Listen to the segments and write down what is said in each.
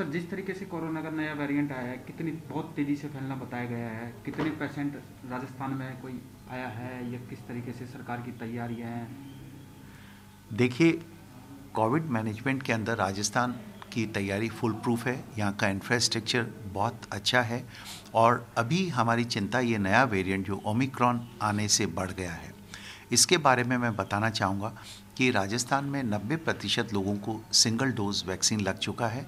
sir जिस तरीके से कोरोना का नया वेरिएंट आया है कितनी बहुत तेज़ी से फैलना बताया गया है कितने पेशेंट राजस्थान में कोई आया है या किस तरीके से सरकार की तैयारियां हैं देखिए कोविड मैनेजमेंट के अंदर राजस्थान की तैयारी फुल प्रूफ है यहाँ का इंफ्रास्ट्रक्चर बहुत अच्छा है और अभी हमारी चिंता ये नया वेरिएंट जो ओमिक्रॉन आने से बढ़ गया है इसके बारे में मैं बताना चाहूँगा कि राजस्थान में 90 प्रतिशत लोगों को सिंगल डोज वैक्सीन लग चुका है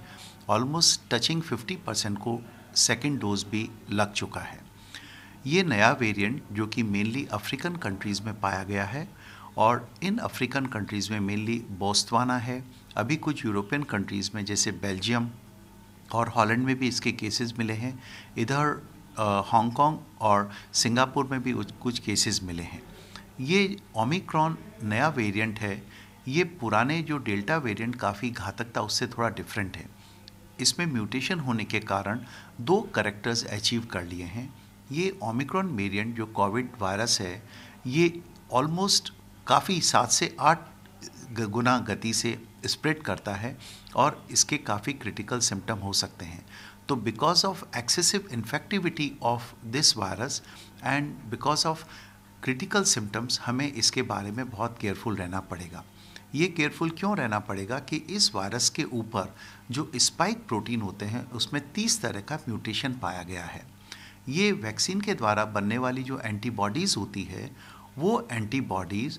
ऑलमोस्ट टचिंग 50 परसेंट को सेकेंड डोज भी लग चुका है ये नया वेरिएंट जो कि मेनली अफ्रीकन कंट्रीज़ में पाया गया है और इन अफ्रीकन कंट्रीज़ में मेनली बोस्तवाना है अभी कुछ यूरोपियन कंट्रीज़ में जैसे बेल्जियम और हॉलैंड में भी इसके केसेस मिले हैं इधर हांगकांग और सिंगापुर में भी कुछ केसेस मिले हैं ये ओमिक्रॉन नया वेरिएंट है ये पुराने जो डेल्टा वेरिएंट काफ़ी घातक था उससे थोड़ा डिफरेंट है इसमें म्यूटेशन होने के कारण दो करेक्टर्स अचीव कर लिए हैं ये ओमिक्रॉन वेरिएंट जो कोविड वायरस है ये ऑलमोस्ट काफ़ी सात से आठ गुना गति से स्प्रेड करता है और इसके काफ़ी क्रिटिकल सिम्टम हो सकते हैं तो because of excessive infectivity of this virus and because of critical symptoms हमें इसके बारे में बहुत केयरफुल रहना पड़ेगा ये केयरफुल क्यों रहना पड़ेगा कि इस वायरस के ऊपर जो स्पाइक प्रोटीन होते हैं उसमें तीस तरह का म्यूटेशन पाया गया है ये वैक्सीन के द्वारा बनने वाली जो एंटीबॉडीज़ होती है वो एंटीबॉडीज़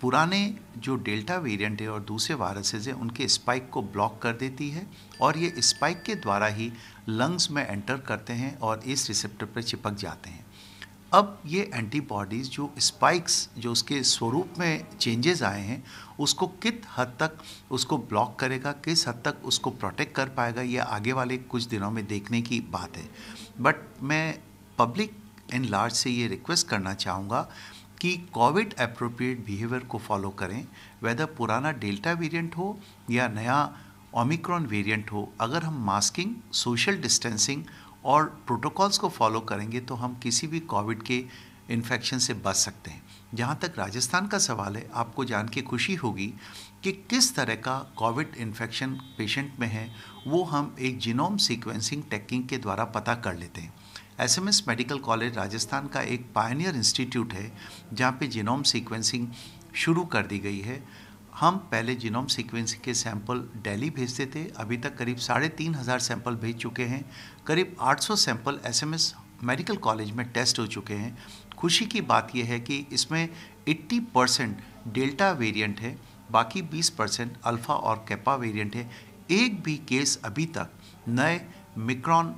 पुराने जो डेल्टा वेरिएंट है और दूसरे वायरसेज हैं उनके स्पाइक को ब्लॉक कर देती है और ये स्पाइक के द्वारा ही लंग्स में एंटर करते हैं और इस रिसेप्टर पर चिपक जाते हैं अब ये एंटीबॉडीज़ जो स्पाइक्स जो उसके स्वरूप में चेंजेस आए हैं उसको कित हद तक उसको ब्लॉक करेगा किस हद तक उसको प्रोटेक्ट कर पाएगा ये आगे वाले कुछ दिनों में देखने की बात है बट मैं पब्लिक इन लार्ज से ये रिक्वेस्ट करना चाहूँगा कि कोविड अप्रोप्रिएट बिहेवियर को फॉलो करें वेदर पुराना डेल्टा वेरिएंट हो या नया ओमिक्रॉन वेरिएंट हो अगर हम मास्किंग सोशल डिस्टेंसिंग और प्रोटोकॉल्स को फॉलो करेंगे तो हम किसी भी कोविड के इन्फेक्शन से बच सकते हैं जहाँ तक राजस्थान का सवाल है आपको जान के खुशी होगी कि किस तरह का कोविड इन्फेक्शन पेशेंट में है वो हम एक जीनोम सीक्वेंसिंग टेक्निक के द्वारा पता कर लेते हैं एसएमएस मेडिकल कॉलेज राजस्थान का एक पायनियर इंस्टीट्यूट है जहाँ पे जीनोम सीक्वेंसिंग शुरू कर दी गई है हम पहले जिनोम सीक्वेंस के सैंपल डेली भेजते थे अभी तक करीब साढ़े तीन हज़ार सैंपल भेज चुके हैं करीब 800 सैंपल एसएमएस मेडिकल कॉलेज में टेस्ट हो चुके हैं खुशी की बात यह है कि इसमें 80 परसेंट डेल्टा वेरिएंट है बाकी 20 परसेंट अल्फ़ा और कैपा वेरिएंट है एक भी केस अभी तक नए मिक्रॉन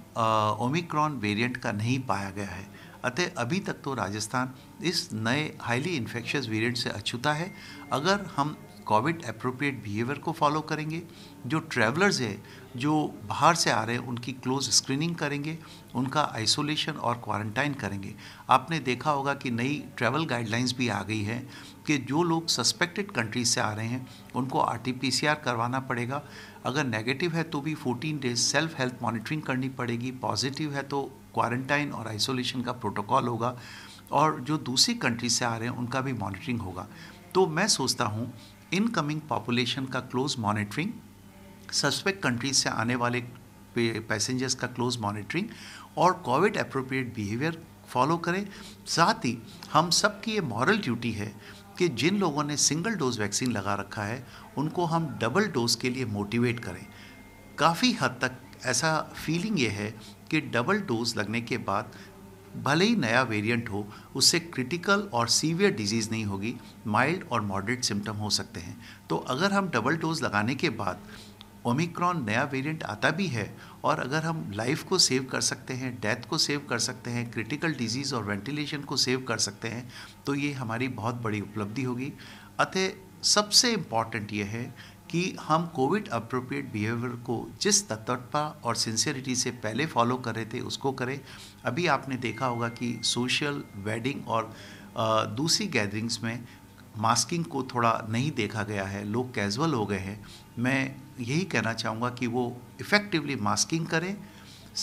ओमिक्रॉन वेरियंट का नहीं पाया गया है अतः अभी तक तो राजस्थान इस नए हाईली इन्फेक्शस वेरिएंट से अछूता है अगर हम कोविड अप्रोप्रिएट बिहेवियर को फॉलो करेंगे जो ट्रैवलर्स हैं जो बाहर से आ रहे हैं उनकी क्लोज स्क्रीनिंग करेंगे उनका आइसोलेशन और क्वारंटाइन करेंगे आपने देखा होगा कि नई ट्रैवल गाइडलाइंस भी आ गई है कि जो लोग सस्पेक्टेड कंट्रीज से आ रहे हैं उनको आर करवाना पड़ेगा अगर नेगेटिव है तो भी 14 डेज सेल्फ हेल्थ मॉनिटरिंग करनी पड़ेगी पॉजिटिव है तो क्वारंटाइन और आइसोलेशन का प्रोटोकॉल होगा और जो दूसरी कंट्री से आ रहे हैं उनका भी मॉनिटरिंग होगा तो मैं सोचता हूँ इनकमिंग पॉपुलेशन का क्लोज मॉनिटरिंग सस्पेक्ट कंट्रीज से आने वाले पैसेंजर्स का क्लोज मॉनिटरिंग और कोविड अप्रोप्रिएट बिहेवियर फॉलो करें साथ ही हम सब की ये मॉरल ड्यूटी है कि जिन लोगों ने सिंगल डोज वैक्सीन लगा रखा है उनको हम डबल डोज के लिए मोटिवेट करें काफ़ी हद तक ऐसा फीलिंग ये है कि डबल डोज लगने के बाद भले ही नया वेरिएंट हो उससे क्रिटिकल और सीवियर डिजीज़ नहीं होगी माइल्ड और मॉडरेट सिम्टम हो सकते हैं तो अगर हम डबल डोज लगाने के बाद ओमिक्रॉन नया वेरिएंट आता भी है और अगर हम लाइफ को सेव कर सकते हैं डेथ को सेव कर सकते हैं क्रिटिकल डिजीज़ और वेंटिलेशन को सेव कर सकते हैं तो ये हमारी बहुत बड़ी उपलब्धि होगी अतः सबसे इम्पॉर्टेंट ये है कि हम कोविड अप्रोप्रिएट बिहेवियर को जिस तत्परता और सिंसियरिटी से पहले फॉलो कर रहे थे उसको करें अभी आपने देखा होगा कि सोशल वेडिंग और दूसरी गैदरिंग्स में मास्किंग को थोड़ा नहीं देखा गया है लोग कैजुअल हो गए हैं मैं यही कहना चाहूँगा कि वो इफ़ेक्टिवली मास्किंग करें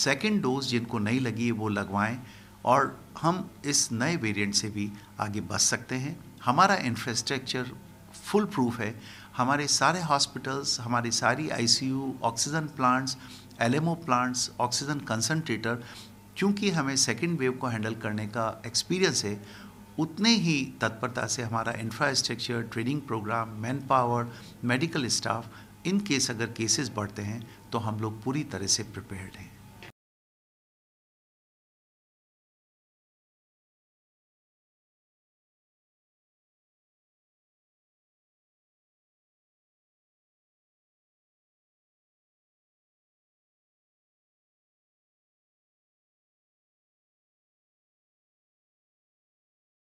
सेकेंड डोज जिनको नहीं लगी वो लगवाएं और हम इस नए वेरिएंट से भी आगे बढ़ सकते हैं हमारा इंफ्रास्ट्रक्चर फुल प्रूफ है हमारे सारे हॉस्पिटल्स हमारी सारी ICU oxygen plants LMO plants oxygen concentrator क्योंकि हमें सेकेंड वेव को हैंडल करने का एक्सपीरियंस है उतने ही तत्परता से हमारा infrastructure training programme manpower medical staff in case cases केसेस बढ़ते हैं तो हम लोग पूरी तरह से प्रिपेयर्ड हैं